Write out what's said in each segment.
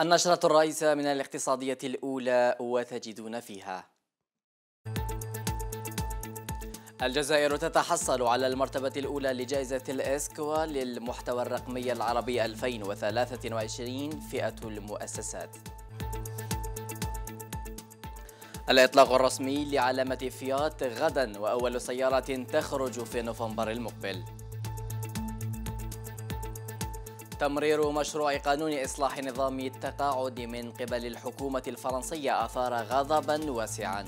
النشرة الرئيسة من الاقتصادية الأولى وتجدون فيها الجزائر تتحصل على المرتبة الأولى لجائزة الإسكوا للمحتوى الرقمي العربي 2023 فئة المؤسسات الإطلاق الرسمي لعلامة فيات غدا وأول سيارة تخرج في نوفمبر المقبل تمرير مشروع قانون إصلاح نظام التقاعد من قبل الحكومة الفرنسية أثار غضبا واسعا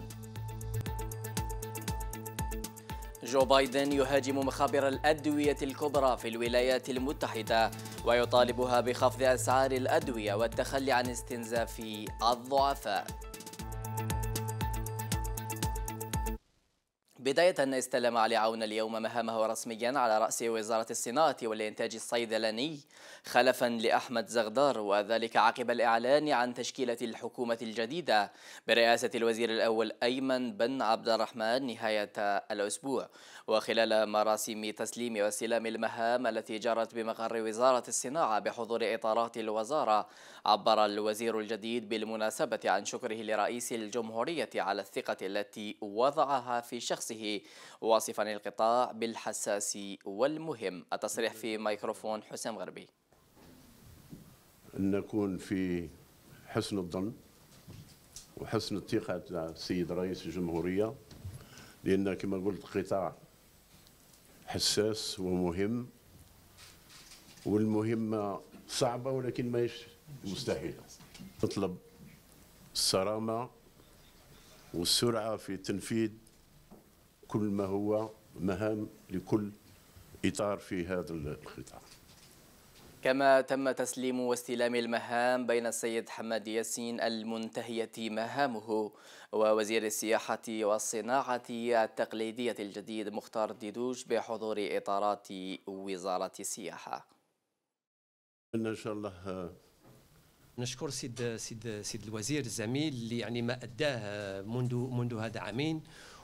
جو بايدن يهاجم مخابر الأدوية الكبرى في الولايات المتحدة ويطالبها بخفض أسعار الأدوية والتخلي عن استنزاف الضعفاء بداية استلم علي عون اليوم مهامه رسميا على رأس وزارة الصناعة والإنتاج الصيدلاني خلفا لأحمد زغدار وذلك عقب الإعلان عن تشكيلة الحكومة الجديدة برئاسة الوزير الأول أيمن بن عبد الرحمن نهاية الأسبوع وخلال مراسم تسليم واستلام المهام التي جرت بمقر وزارة الصناعة بحضور إطارات الوزارة عبر الوزير الجديد بالمناسبة عن شكره لرئيس الجمهورية على الثقة التي وضعها في شخصه بنفسه واصفا القطاع بالحساس والمهم التصريح في ميكروفون حسام غربي نكون في حسن الظن وحسن الثقة تاع السيد رئيس الجمهورية لأن كما قلت قطاع حساس ومهم والمهمة صعبة ولكن ماهيش مستحيلة نطلب الصرامة والسرعة في تنفيذ كل ما هو مهام لكل إطار في هذا القطاع كما تم تسليم واستلام المهام بين السيد حماد ياسين المنتهية مهامه ووزير السياحة والصناعة التقليدية الجديد مختار ديدوش بحضور إطارات وزارة السياحة إن شاء الله آه، نشكر سيد سيد سيد الوزير الزميل اللي يعني ما اداه منذ منذ هذا عامين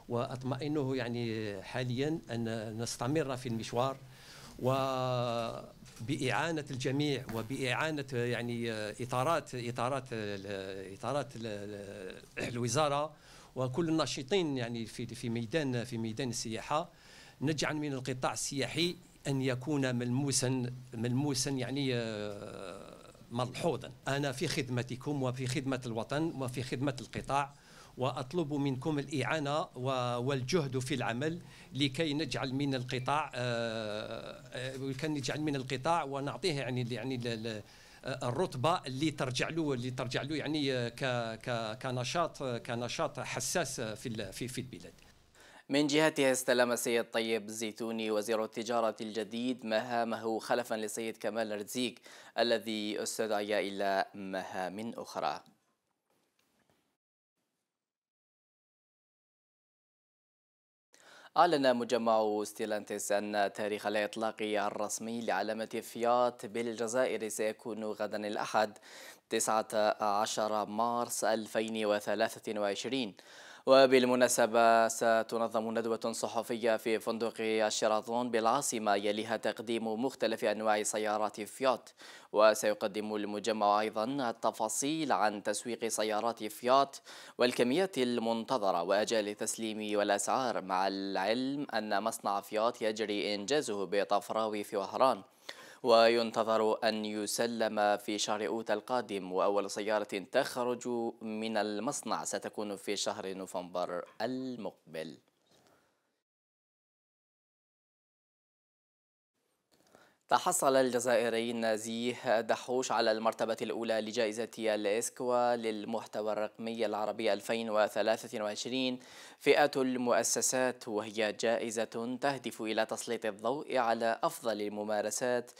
واطمئنه يعني حاليا ان نستمر في المشوار و بإعانة الجميع وبإعانة يعني إطارات إطارات إطارات الوزارة وكل الناشطين يعني في في ميدان في ميدان السياحة نجعل من القطاع السياحي أن يكون ملموسا ملموسا يعني ملحوظا أنا في خدمتكم وفي خدمة الوطن وفي خدمة القطاع واطلب منكم الاعانه والجهد في العمل لكي نجعل من القطاع آه، آه، لكي نجعل من القطاع ونعطيه يعني يعني الرتبه اللي ترجع له اللي ترجع له يعني كنشاط كنشاط حساس في في البلاد من جهته استلم السيد طيب الزيتوني وزير التجارة الجديد مهامه خلفا للسيد كمال رزيق الذي استدعي إلى مهام أخرى أعلن مجمع ستيلانتس أن تاريخ الإطلاق الرسمي لعلامة فيات بالجزائر سيكون غدا الأحد 19 مارس 2023 وبالمناسبة ستنظم ندوة صحفية في فندق الشيراتون بالعاصمة يليها تقديم مختلف أنواع سيارات فيات وسيقدم المجمع أيضا التفاصيل عن تسويق سيارات فيات والكميات المنتظرة وأجال التسليم والأسعار مع العلم أن مصنع فيات يجري إنجازه بطفراوي في وهران وينتظر أن يسلم في شهر أوت القادم وأول سيارة تخرج من المصنع ستكون في شهر نوفمبر المقبل تحصل الجزائري نزيه دحوش على المرتبة الأولى لجائزة الإسكوا للمحتوى الرقمي العربي 2023 فئة المؤسسات وهي جائزة تهدف إلى تسليط الضوء على أفضل الممارسات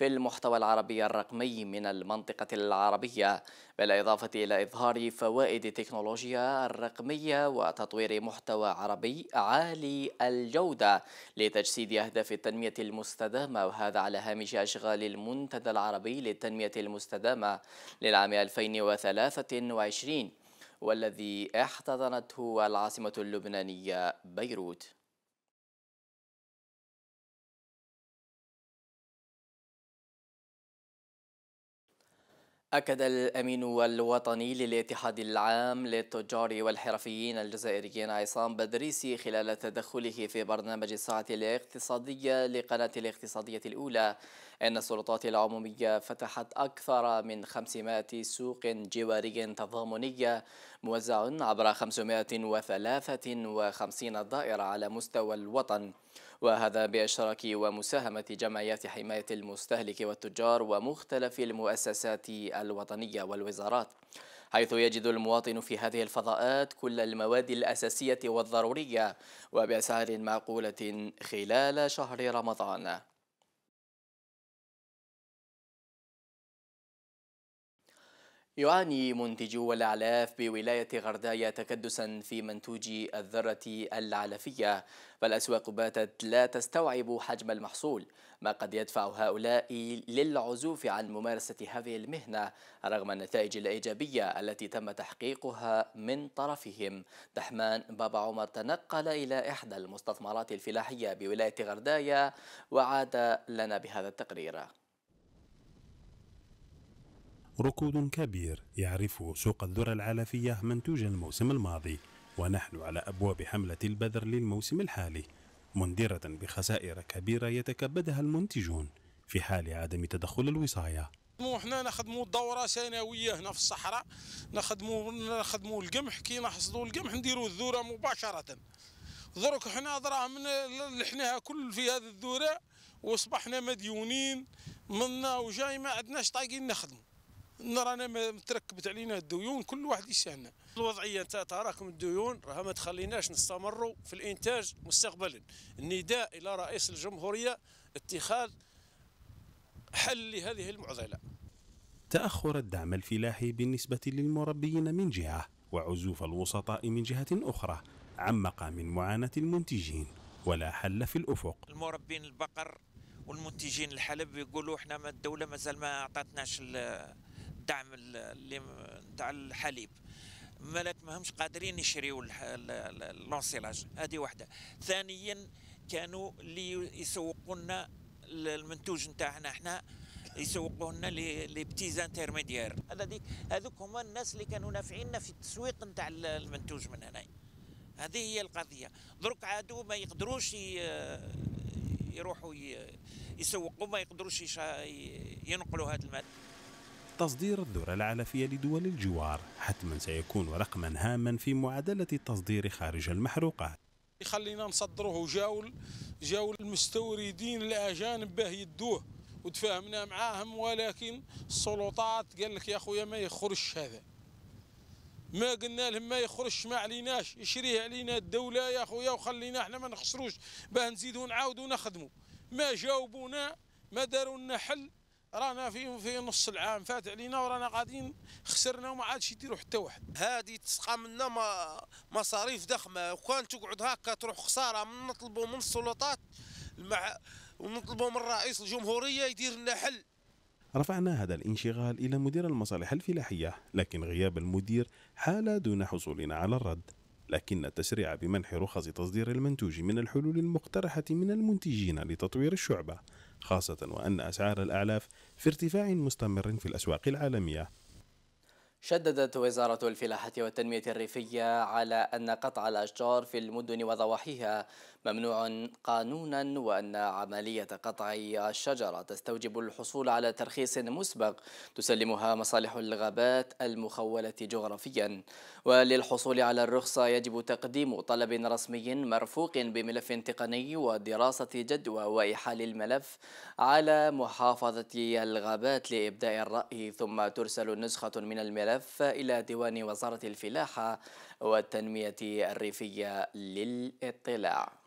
في المحتوى العربي الرقمي من المنطقة العربية بالإضافة إلى إظهار فوائد التكنولوجيا الرقمية وتطوير محتوى عربي عالي الجودة لتجسيد أهداف التنمية المستدامة وهذا على هامش أشغال المنتدى العربي للتنمية المستدامة للعام 2023 والذي احتضنته العاصمة اللبنانية بيروت أكد الأمين الوطني للاتحاد العام للتجار والحرفيين الجزائريين عصام بدريسي خلال تدخله في برنامج الساعة الاقتصادية لقناة الاقتصادية الأولى أن السلطات العمومية فتحت أكثر من 500 سوق جواري تضامنية موزع عبر 553 دائرة على مستوى الوطن وهذا بإشراك ومساهمة جمعيات حماية المستهلك والتجار ومختلف المؤسسات الوطنية والوزارات حيث يجد المواطن في هذه الفضاءات كل المواد الأساسية والضرورية وبأسعار معقولة خلال شهر رمضان يعاني منتجو الأعلاف بولاية غردايا تكدسا في منتوج الذرة العلفية فالأسواق باتت لا تستوعب حجم المحصول ما قد يدفع هؤلاء للعزوف عن ممارسة هذه المهنة رغم النتائج الإيجابية التي تم تحقيقها من طرفهم دحمان بابا عمر تنقل إلى إحدى المستثمرات الفلاحية بولاية غردايا وعاد لنا بهذا التقرير ركود كبير يعرفه سوق الذرة العلفية منتوج الموسم الماضي ونحن على أبواب حملة البذر للموسم الحالي مندرة بخسائر كبيرة يتكبدها المنتجون في حال عدم تدخل الوصاية حنا نخدموا دورة سنوية هنا في الصحراء نخدموا نخدموا القمح كي نحصدوا القمح نديروا الذورة مباشرة درك حنا دراهم لحناها كل في هذه الذورة وصبحنا مديونين منا وجاي ما عندناش طايقين نخدموا رانا متركبت علينا الديون كل واحد يساهمنا الوضعيه تاع تراكم الديون راها ما تخليناش نستمروا في الانتاج مستقبلا النداء الى رئيس الجمهوريه اتخاذ حل لهذه المعضله تاخر الدعم الفلاحي بالنسبه للمربيين من جهه وعزوف الوسطاء من جهه اخرى عمق من معاناه المنتجين ولا حل في الافق المربين البقر والمنتجين الحلب يقولوا احنا ما الدوله مازال ما اعطتناش الدعم اللي تاع الحليب مالك ماهمش قادرين يشريوا لونسيلاج هذه واحده ثانيا كانوا اللي يسوقوا لنا المنتوج نتاعنا احنا يسوقوا لنا لي بتي انترميديير هذيك هذوك هما الناس اللي كانوا نافعيننا في التسويق نتاع المنتوج من هنا هذه هي القضيه درك عادوا ما يقدروش يروحوا يسوقوا ما يقدروش ينقلوا هذا المال تصدير الذرة العلفية لدول الجوار حتما سيكون رقما هاما في معادلة التصدير خارج المحروقات يخلينا نصدروه جاول جاول المستوردين الأجانب باه يدوه وتفاهمنا معاهم ولكن السلطات قال لك يا خويا ما يخرجش هذا ما قلنا لهم ما يخرجش ما عليناش يشريه علينا الدولة يا خويا وخلينا احنا ما نخسروش باه نزيدو نعاودو نخدمو ما جاوبونا ما داروا لنا حل رانا في في نص العام فات علينا ورانا غاديين خسرنا وما عادش يديروا حتى واحد هذه تسقى منا مصاريف ضخمه وكان تقعد هكا تروح خساره من نطلبوا من السلطات المع... ونطلبوا من رئيس الجمهوريه يدير لنا حل رفعنا هذا الانشغال الى مدير المصالح الفلاحيه لكن غياب المدير حال دون حصولنا على الرد لكن التسريع بمنح رخص تصدير المنتوج من الحلول المقترحه من المنتجين لتطوير الشعبه خاصة وأن أسعار الأعلاف في ارتفاع مستمر في الأسواق العالمية شددت وزارة الفلاحة والتنمية الريفية على أن قطع الأشجار في المدن وضواحيها ممنوع قانونا وأن عملية قطع الشجرة تستوجب الحصول على ترخيص مسبق تسلمها مصالح الغابات المخولة جغرافيا وللحصول على الرخصة يجب تقديم طلب رسمي مرفوق بملف تقني ودراسة جدوى وإحال الملف على محافظة الغابات لإبداء الرأي ثم ترسل نسخة من الملف الملف إلى ديوان وزارة الفلاحة والتنمية الريفية للاطلاع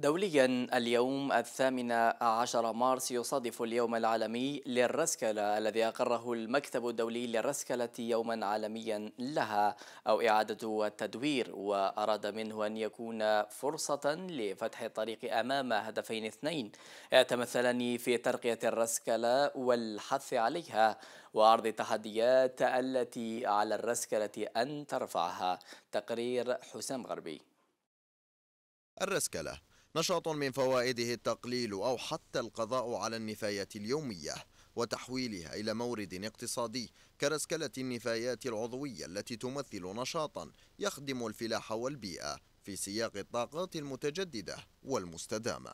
دوليا اليوم الثامن عشر مارس يصادف اليوم العالمي للرسكلة الذي أقره المكتب الدولي للرسكلة يوما عالميا لها أو إعادة التدوير وأراد منه أن يكون فرصة لفتح الطريق أمام هدفين اثنين يتمثلان في ترقية الرسكلة والحث عليها وعرض التحديات التي على الرسكلة أن ترفعها تقرير حسام غربي الرسكلة نشاط من فوائده التقليل أو حتى القضاء على النفايات اليومية وتحويلها إلى مورد اقتصادي كرسكلة النفايات العضوية التي تمثل نشاطا يخدم الفلاحة والبيئة في سياق الطاقات المتجددة والمستدامة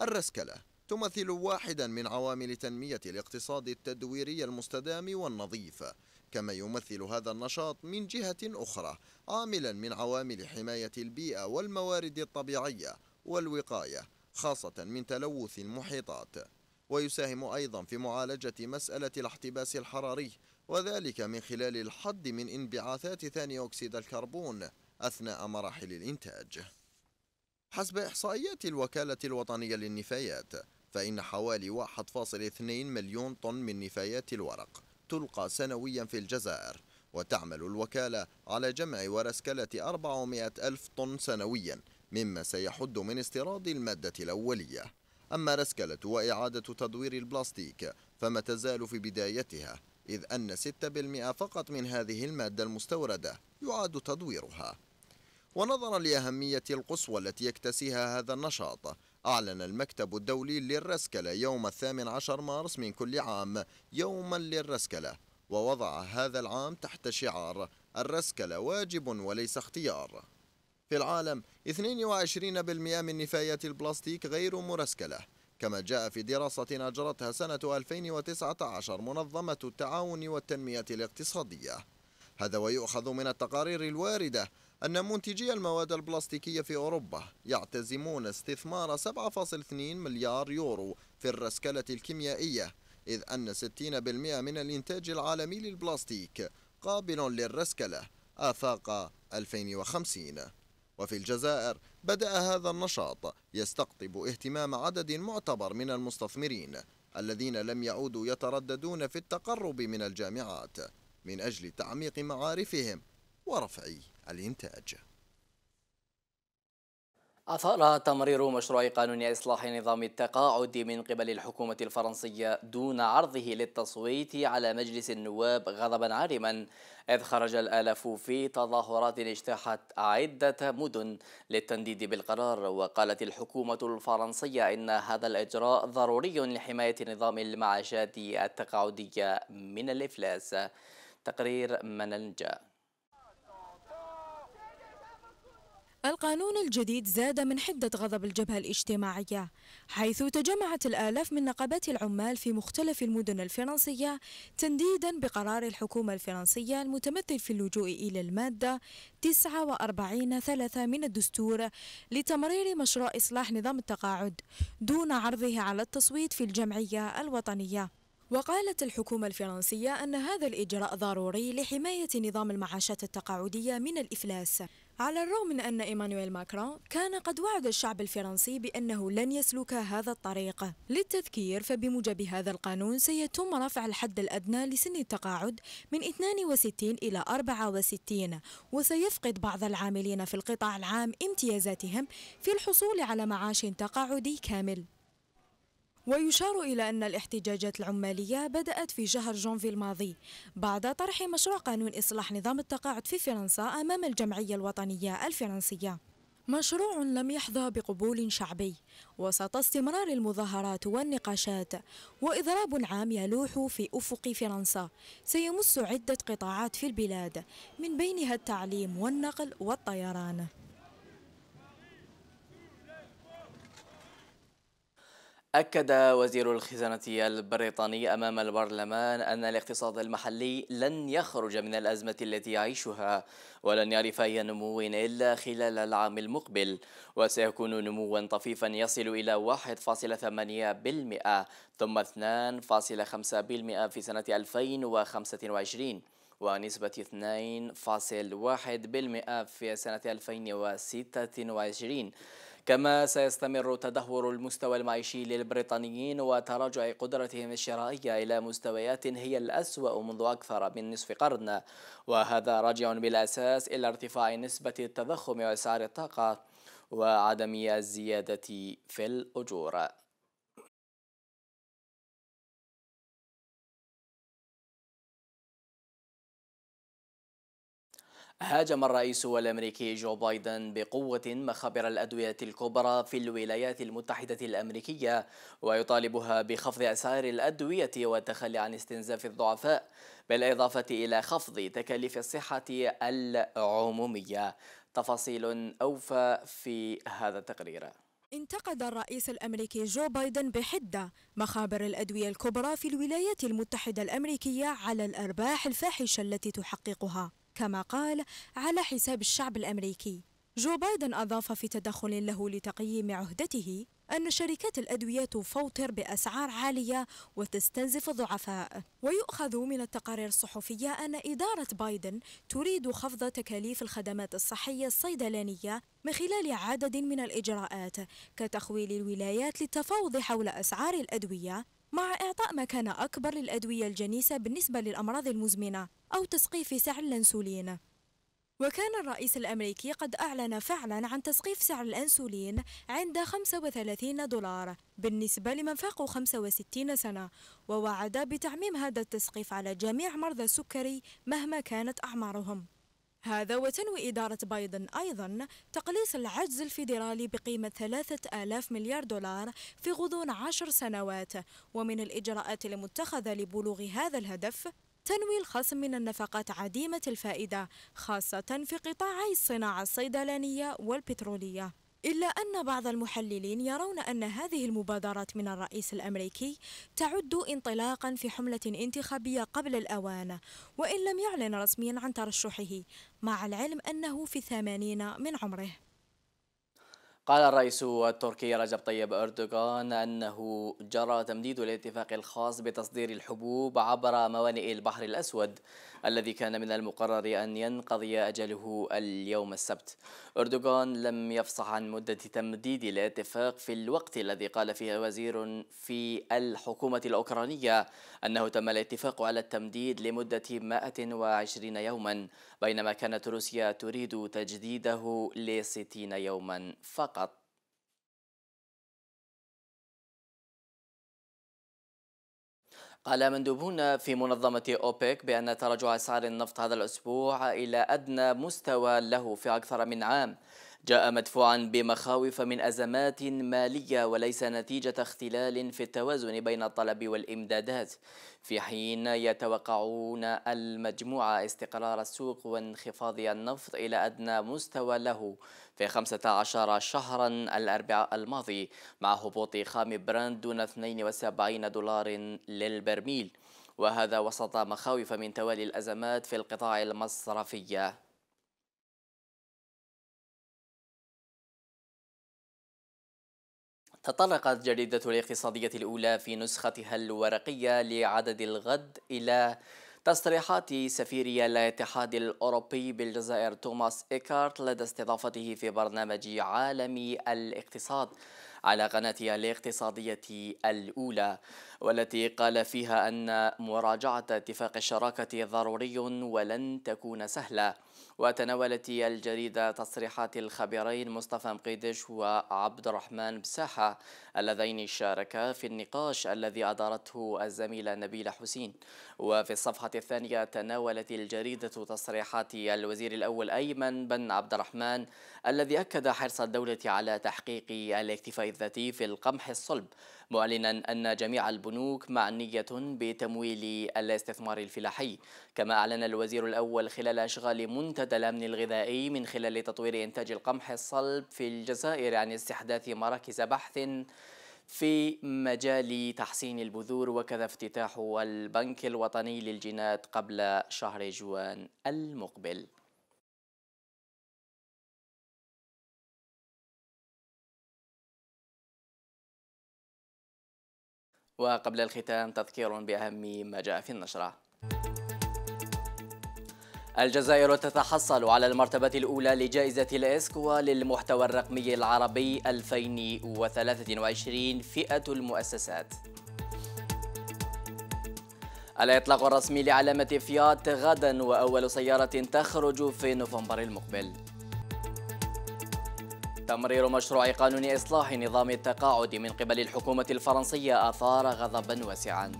الرسكلة تمثل واحدا من عوامل تنمية الاقتصاد التدويري المستدام والنظيف كما يمثل هذا النشاط من جهة أخرى عاملا من عوامل حماية البيئة والموارد الطبيعية والوقاية خاصة من تلوث المحيطات ويساهم أيضا في معالجة مسألة الاحتباس الحراري وذلك من خلال الحد من انبعاثات ثاني أكسيد الكربون أثناء مراحل الإنتاج حسب إحصائيات الوكالة الوطنية للنفايات فإن حوالي 1.2 مليون طن من نفايات الورق تلقى سنويا في الجزائر وتعمل الوكالة على جمع ورسكلة 400 ألف طن سنويا مما سيحد من استيراد المادة الأولية أما رسكلة وإعادة تدوير البلاستيك فما تزال في بدايتها إذ أن 6% فقط من هذه المادة المستوردة يعاد تدويرها ونظرا لأهمية القصوى التي يكتسيها هذا النشاط أعلن المكتب الدولي للرسكلة يوم الثامن عشر مارس من كل عام يوما للرسكلة ووضع هذا العام تحت شعار الرسكلة واجب وليس اختيار في العالم 22% من نفايات البلاستيك غير مرسكلة كما جاء في دراسة أجرتها سنة 2019 منظمة التعاون والتنمية الاقتصادية هذا ويؤخذ من التقارير الواردة أن منتجي المواد البلاستيكية في أوروبا يعتزمون استثمار 7.2 مليار يورو في الرسكلة الكيميائية إذ أن 60% من الإنتاج العالمي للبلاستيك قابل للرسكلة آفاق 2050 وفي الجزائر بدأ هذا النشاط يستقطب اهتمام عدد معتبر من المستثمرين الذين لم يعودوا يترددون في التقرب من الجامعات من أجل تعميق معارفهم ورفع الإنتاج أثار تمرير مشروع قانون إصلاح نظام التقاعد من قبل الحكومة الفرنسية دون عرضه للتصويت على مجلس النواب غضبا عارما إذ خرج الآلاف في تظاهرات اجتاحت عدة مدن للتنديد بالقرار وقالت الحكومة الفرنسية إن هذا الإجراء ضروري لحماية نظام المعاشات التقاعدية من الإفلاس تقرير مننجا القانون الجديد زاد من حدة غضب الجبهة الاجتماعية حيث تجمعت الآلاف من نقابات العمال في مختلف المدن الفرنسية تنديدا بقرار الحكومة الفرنسية المتمثل في اللجوء إلى المادة 49 ثلاثة من الدستور لتمرير مشروع إصلاح نظام التقاعد دون عرضه على التصويت في الجمعية الوطنية وقالت الحكومة الفرنسية أن هذا الإجراء ضروري لحماية نظام المعاشات التقاعدية من الإفلاس على الرغم من أن إيمانويل ماكرون كان قد وعد الشعب الفرنسي بأنه لن يسلك هذا الطريق للتذكير فبموجب هذا القانون سيتم رفع الحد الأدنى لسن التقاعد من 62 إلى 64 وسيفقد بعض العاملين في القطاع العام امتيازاتهم في الحصول على معاش تقاعدي كامل ويشار إلى أن الاحتجاجات العمالية بدأت في شهر جونفي الماضي بعد طرح مشروع قانون إصلاح نظام التقاعد في فرنسا أمام الجمعية الوطنية الفرنسية مشروع لم يحظى بقبول شعبي وسط استمرار المظاهرات والنقاشات وإضراب عام يلوح في أفق فرنسا سيمس عدة قطاعات في البلاد من بينها التعليم والنقل والطيران أكد وزير الخزانة البريطاني أمام البرلمان أن الاقتصاد المحلي لن يخرج من الأزمة التي يعيشها ولن يعرف أي نمو إلا خلال العام المقبل وسيكون نموا طفيفا يصل إلى 1.8% ثم 2.5% في سنة 2025 ونسبة 2.1% في سنة 2026 كما سيستمر تدهور المستوى المعيشي للبريطانيين وتراجع قدرتهم الشرائية إلى مستويات هي الأسوأ منذ أكثر من نصف قرن وهذا راجع بالأساس إلى ارتفاع نسبة التضخم وأسعار الطاقة وعدم الزيادة في الأجور هاجم الرئيس الامريكي جو بايدن بقوه مخابر الادويه الكبرى في الولايات المتحده الامريكيه ويطالبها بخفض اسعار الادويه والتخلي عن استنزاف الضعفاء بالاضافه الى خفض تكاليف الصحه العموميه تفاصيل اوفى في هذا التقرير انتقد الرئيس الامريكي جو بايدن بحده مخابر الادويه الكبرى في الولايات المتحده الامريكيه على الارباح الفاحشه التي تحققها كما قال على حساب الشعب الأمريكي جو بايدن أضاف في تدخل له لتقييم عهدته أن شركات الأدوية تفوتر بأسعار عالية وتستنزف الضعفاء ويؤخذ من التقارير الصحفية أن إدارة بايدن تريد خفض تكاليف الخدمات الصحية الصيدلانية من خلال عدد من الإجراءات كتخويل الولايات للتفاوض حول أسعار الأدوية مع إعطاء مكانة أكبر للأدوية الجنيسة بالنسبة للأمراض المزمنة أو تسقيف سعر الأنسولين وكان الرئيس الأمريكي قد أعلن فعلا عن تسقيف سعر الأنسولين عند 35 دولار بالنسبة لمن فاقوا 65 سنة ووعد بتعميم هذا التسقيف على جميع مرضى السكري مهما كانت أعمارهم هذا وتنوي إدارة بايدن أيضا تقليص العجز الفيدرالي بقيمة 3000 مليار دولار في غضون عشر سنوات ومن الإجراءات المتخذة لبلوغ هذا الهدف تنوي الخصم من النفقات عديمة الفائدة خاصة في قطاعي الصناعة الصيدلانية والبترولية إلا أن بعض المحللين يرون أن هذه المبادرات من الرئيس الأمريكي تعد انطلاقا في حملة انتخابية قبل الأوان وإن لم يعلن رسميا عن ترشحه مع العلم أنه في الثمانين من عمره قال الرئيس التركي رجب طيب أردوغان أنه جرى تمديد الاتفاق الخاص بتصدير الحبوب عبر موانئ البحر الأسود الذي كان من المقرر أن ينقضي أجله اليوم السبت أردوغان لم يفصح عن مدة تمديد الاتفاق في الوقت الذي قال فيه وزير في الحكومة الأوكرانية أنه تم الاتفاق على التمديد لمدة 120 يوما بينما كانت روسيا تريد تجديده لستين يوما فقط قال مندوبون في منظمة أوبك بأن تراجع أسعار النفط هذا الأسبوع إلى أدنى مستوى له في أكثر من عام جاء مدفوعا بمخاوف من أزمات مالية وليس نتيجة اختلال في التوازن بين الطلب والإمدادات في حين يتوقعون المجموعة استقرار السوق وانخفاض النفط إلى أدنى مستوى له في 15 شهرا الأربعاء الماضي مع هبوط خام براند دون 72 دولار للبرميل وهذا وسط مخاوف من توالي الأزمات في القطاع المصرفي تطرقت جريدة الاقتصادية الأولى في نسختها الورقية لعدد الغد إلى تصريحات سفير الاتحاد الأوروبي بالجزائر توماس إيكارت لدى استضافته في برنامج عالمي الاقتصاد على قناتها الاقتصادية الأولى والتي قال فيها أن مراجعة اتفاق الشراكة ضروري ولن تكون سهلة وتناولت الجريدة تصريحات الخبيرين مصطفى مقيدش وعبد الرحمن بساحة اللذين شاركا في النقاش الذي أدارته الزميلة نبيلة حسين وفي الصفحة الثانية تناولت الجريدة تصريحات الوزير الأول أيمن بن عبد الرحمن الذي أكد حرص الدولة على تحقيق الاكتفاء الذاتي في القمح الصلب معلنا أن جميع البنوك معنية بتمويل الاستثمار الفلاحي كما أعلن الوزير الأول خلال أشغال منتدى الأمن الغذائي من خلال تطوير إنتاج القمح الصلب في الجزائر عن استحداث مراكز بحث في مجال تحسين البذور وكذا افتتاح البنك الوطني للجينات قبل شهر جوان المقبل وقبل الختام تذكير بأهم ما جاء في النشرة الجزائر تتحصل على المرتبة الأولى لجائزة الإسكوا للمحتوى الرقمي العربي 2023 فئة المؤسسات الإطلاق الرسمي لعلامة فيات غدا وأول سيارة تخرج في نوفمبر المقبل تمرير مشروع قانون إصلاح نظام التقاعد من قبل الحكومة الفرنسية أثار غضبا واسعا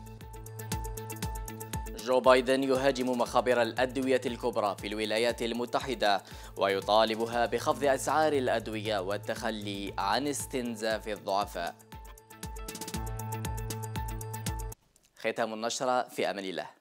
جو بايدن يهاجم مخابر الأدوية الكبرى في الولايات المتحدة ويطالبها بخفض أسعار الأدوية والتخلي عن استنزاف الضعفاء ختام النشرة في أمان الله